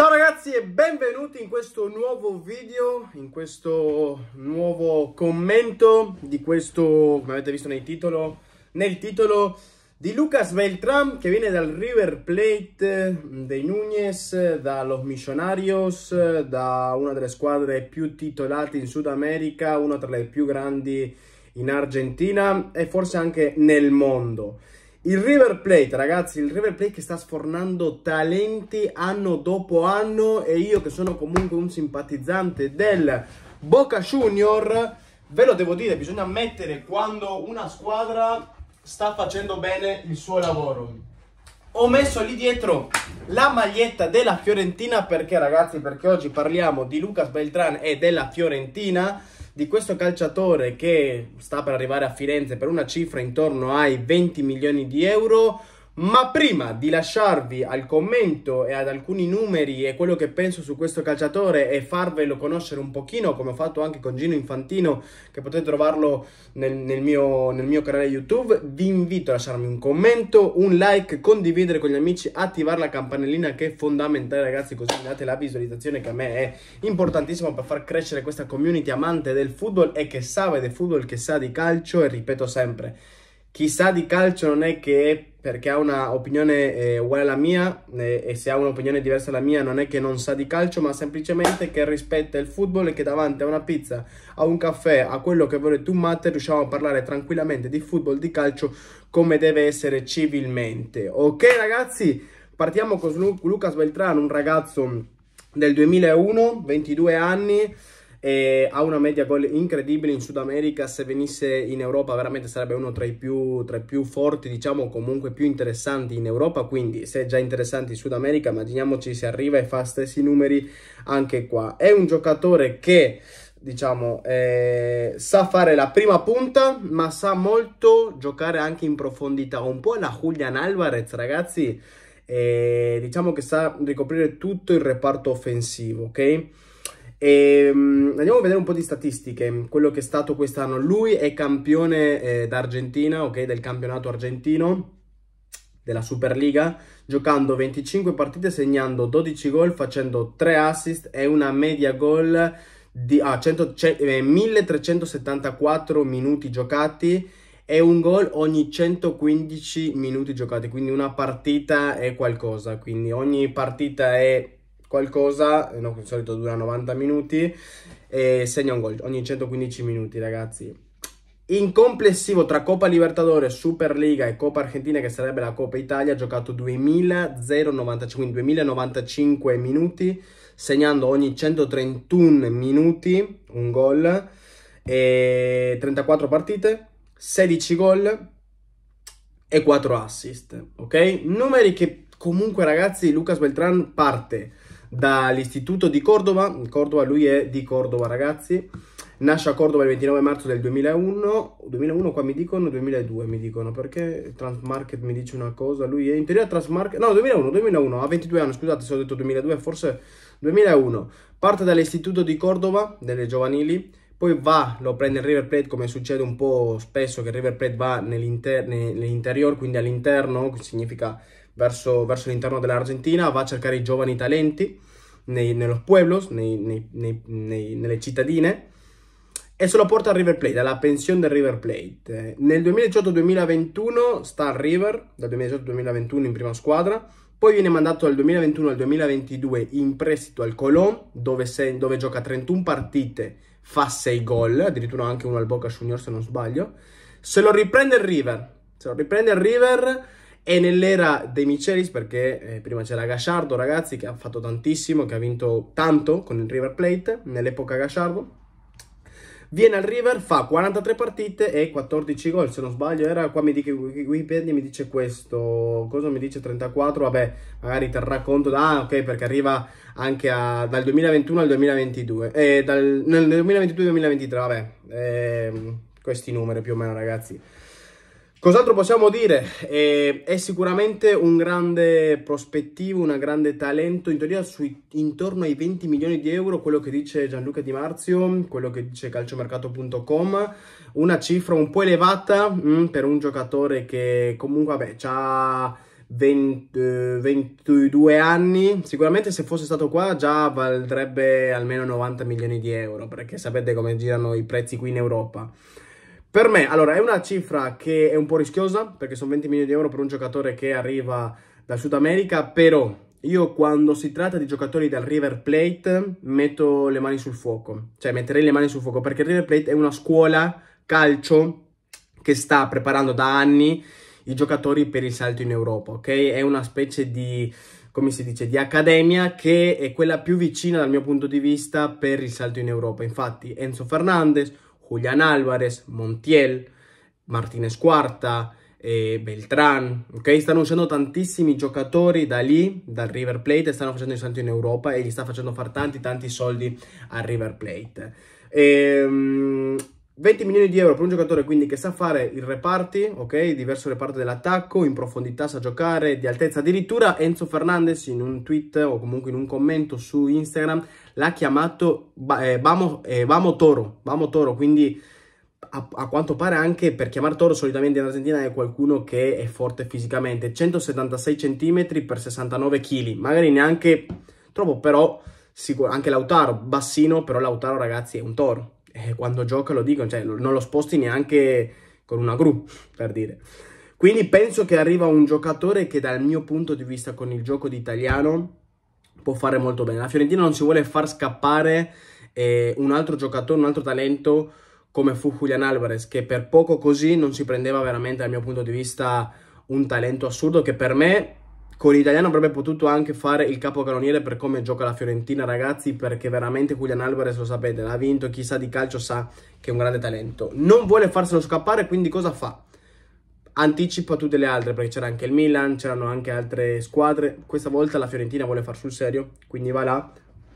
Ciao ragazzi e benvenuti in questo nuovo video, in questo nuovo commento di questo, come avete visto nel titolo, nel titolo di Lucas Beltrán che viene dal River Plate dei Núñez, da Los Missionarios, da una delle squadre più titolate in Sud America, una tra le più grandi in Argentina e forse anche nel mondo. Il River Plate, ragazzi, il River Plate che sta sfornando talenti anno dopo anno e io che sono comunque un simpatizzante del Boca Junior, ve lo devo dire, bisogna ammettere quando una squadra sta facendo bene il suo lavoro. Ho messo lì dietro la maglietta della Fiorentina perché ragazzi, perché oggi parliamo di Lucas Beltran e della Fiorentina di questo calciatore che sta per arrivare a Firenze per una cifra intorno ai 20 milioni di euro ma prima di lasciarvi al commento e ad alcuni numeri e quello che penso su questo calciatore e farvelo conoscere un pochino, come ho fatto anche con Gino Infantino, che potete trovarlo nel, nel, mio, nel mio canale YouTube, vi invito a lasciarmi un commento, un like, condividere con gli amici, attivare la campanellina che è fondamentale ragazzi, così mi date la visualizzazione che a me è importantissima per far crescere questa community amante del football e che sa di football, che sa di calcio e ripeto sempre chi sa di calcio non è che perché ha un'opinione eh, uguale alla mia eh, e se ha un'opinione diversa dalla mia non è che non sa di calcio ma semplicemente che rispetta il football e che davanti a una pizza, a un caffè, a quello che vuole tu matte riusciamo a parlare tranquillamente di football, di calcio come deve essere civilmente. Ok ragazzi, partiamo con Lu Lucas Beltrano un ragazzo del 2001, 22 anni, e ha una media goal incredibile in Sud America, se venisse in Europa veramente sarebbe uno tra i più, tra i più forti, diciamo comunque più interessanti in Europa, quindi se è già interessante in Sud America immaginiamoci se arriva e fa stessi numeri anche qua. È un giocatore che diciamo, eh, sa fare la prima punta, ma sa molto giocare anche in profondità, un po' la Julian Alvarez, ragazzi. Eh, diciamo che sa ricoprire tutto il reparto offensivo, ok? E, um, andiamo a vedere un po' di statistiche, quello che è stato quest'anno. Lui è campione eh, d'Argentina, ok, del campionato argentino della Superliga, giocando 25 partite, segnando 12 gol, facendo 3 assist e una media gol di ah, 100, cioè, eh, 1374 minuti giocati e un gol ogni 115 minuti giocati, quindi una partita è qualcosa, quindi ogni partita è qualcosa, eh, no, di solito dura 90 minuti, e segna un gol ogni 115 minuti, ragazzi. In complessivo tra Coppa Libertadores, Superliga e Coppa Argentina, che sarebbe la Coppa Italia, ha giocato 2095, 2095 minuti, segnando ogni 131 minuti un gol, 34 partite, 16 gol e 4 assist. Ok? Numeri che comunque, ragazzi, Lucas Beltran parte dall'istituto di Cordova, Cordova, lui è di Cordova ragazzi, nasce a Cordova il 29 marzo del 2001, 2001 qua mi dicono, 2002 mi dicono, perché Transmarket mi dice una cosa, lui è in teoria Transmarket, no 2001, 2001, ha 22 anni, scusate se ho detto 2002, forse 2001, parte dall'istituto di Cordova, delle giovanili, poi va, lo prende il River Plate come succede un po' spesso che il River Plate va nell'interior, quindi all'interno, che significa verso, verso l'interno dell'Argentina, va a cercare i giovani talenti nei, nello pueblos, nei, nei, nei, nelle cittadine, e se lo porta al River Plate, alla pensione del River Plate. Nel 2018-2021 sta al River, dal 2018-2021 in prima squadra, poi viene mandato dal 2021 al 2022 in prestito al Colón, dove, dove gioca 31 partite, fa 6 gol, addirittura anche uno al Boca Junior se non sbaglio. Se lo riprende il River, se lo riprende il River è nell'era dei Michelis perché eh, prima c'era Gasciardo, ragazzi, che ha fatto tantissimo, che ha vinto tanto con il River Plate, nell'epoca Gasciardo. Viene al River, fa 43 partite e 14 gol, se non sbaglio, era qua mi dice Wikipedia, mi dice questo, cosa mi dice 34, vabbè, magari terrà conto, ah ok, perché arriva anche a, dal 2021 al 2022, eh, dal, nel 2022-2023, vabbè, eh, questi numeri più o meno ragazzi. Cos'altro possiamo dire? Eh, è sicuramente un grande prospettivo, un grande talento, in teoria sui, intorno ai 20 milioni di euro, quello che dice Gianluca Di Marzio, quello che dice calciomercato.com, una cifra un po' elevata mh, mm, per un giocatore che comunque vabbè, ha 22 eh, anni, sicuramente se fosse stato qua già valdrebbe almeno 90 milioni di euro, perché sapete come girano i prezzi qui in Europa. Per me, allora, è una cifra che è un po' rischiosa, perché sono 20 milioni di euro per un giocatore che arriva dal Sud America, però io quando si tratta di giocatori dal River Plate metto le mani sul fuoco, cioè metterei le mani sul fuoco, perché River Plate è una scuola calcio che sta preparando da anni i giocatori per il salto in Europa, ok? È una specie di come si dice, di accademia che è quella più vicina dal mio punto di vista per il salto in Europa. Infatti Enzo Fernandez, Julián Álvarez, Montiel, Martínez Cuarta, eh, Beltrán, ok? Stanno uscendo tantissimi giocatori da lì, dal River Plate, stanno facendo il salto in Europa e gli sta facendo fare tanti tanti soldi al River Plate. Ehm, 20 milioni di euro per un giocatore quindi che sa fare il reparti, ok? Diverso reparto dell'attacco, in profondità sa giocare, di altezza addirittura Enzo Fernandez in un tweet o comunque in un commento su Instagram l'ha chiamato vamo, eh, vamo eh, Toro, Vamo Toro, quindi a, a, quanto pare anche per chiamare Toro solitamente in Argentina è qualcuno che è forte fisicamente, 176 cm per 69 kg, magari neanche troppo però anche Lautaro, bassino però Lautaro ragazzi è un toro eh, quando gioca lo dicono, cioè, non lo sposti neanche con una gru, per dire. Quindi penso che arriva un giocatore che dal mio punto di vista con il gioco di italiano può fare molto bene. La Fiorentina non si vuole far scappare eh, un altro giocatore, un altro talento come fu Julian Alvarez, che per poco così non si prendeva veramente dal mio punto di vista un talento assurdo che per me con l'italiano avrebbe potuto anche fare il capocannoniere per come gioca la Fiorentina ragazzi perché veramente Julian Alvarez lo sapete l'ha vinto chi sa di calcio sa che è un grande talento non vuole farselo scappare quindi cosa fa? anticipa tutte le altre perché c'era anche il Milan c'erano anche altre squadre questa volta la Fiorentina vuole far sul serio quindi va là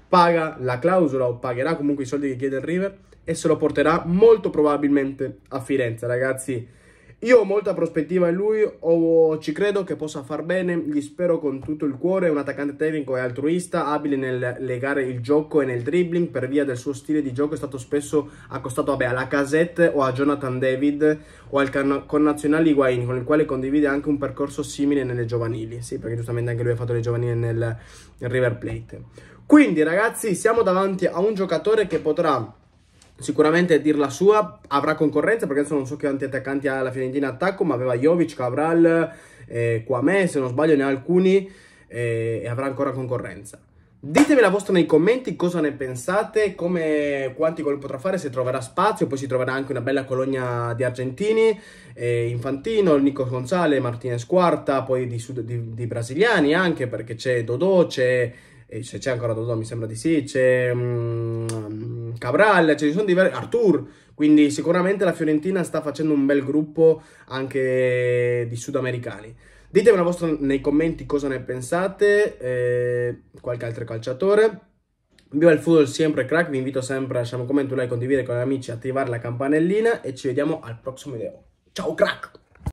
paga la clausola o pagherà comunque i soldi che chiede il River e se lo porterà molto probabilmente a Firenze ragazzi io ho molta prospettiva in lui, ho, ci credo che possa far bene, gli spero con tutto il cuore, è un attaccante tecnico e altruista, abile nel legare il gioco e nel dribbling, per via del suo stile di gioco è stato spesso accostato vabbè, alla Casette o a Jonathan David o al connazionale Higuain, con il quale condivide anche un percorso simile nelle giovanili, sì perché giustamente anche lui ha fatto le giovanili nel, nel River Plate. Quindi ragazzi siamo davanti a un giocatore che potrà sicuramente dir la sua, avrà concorrenza perché adesso non so che antiattaccanti ha la Fiorentina attacco, ma aveva Jovic, Cabral, eh, se non sbaglio ne ha alcuni eh, e avrà ancora concorrenza. Ditemi la vostra nei commenti cosa ne pensate, come, quanti gol potrà fare, se troverà spazio, poi si troverà anche una bella colonia di argentini, eh, Infantino, Nico Gonzale, Martinez Quarta, poi di, di, di brasiliani anche perché c'è Dodò, c'è se c'è ancora Dodò mi sembra di sì, c'è um, Cabral, ci sono diversi, Artur, quindi sicuramente la Fiorentina sta facendo un bel gruppo anche di sudamericani. Ditemi la vostra nei commenti cosa ne pensate, eh, qualche altro calciatore. Viva il football sempre crack, vi invito sempre a lasciare un commento, un like, condividere con gli amici, attivare la campanellina e ci vediamo al prossimo video. Ciao crack!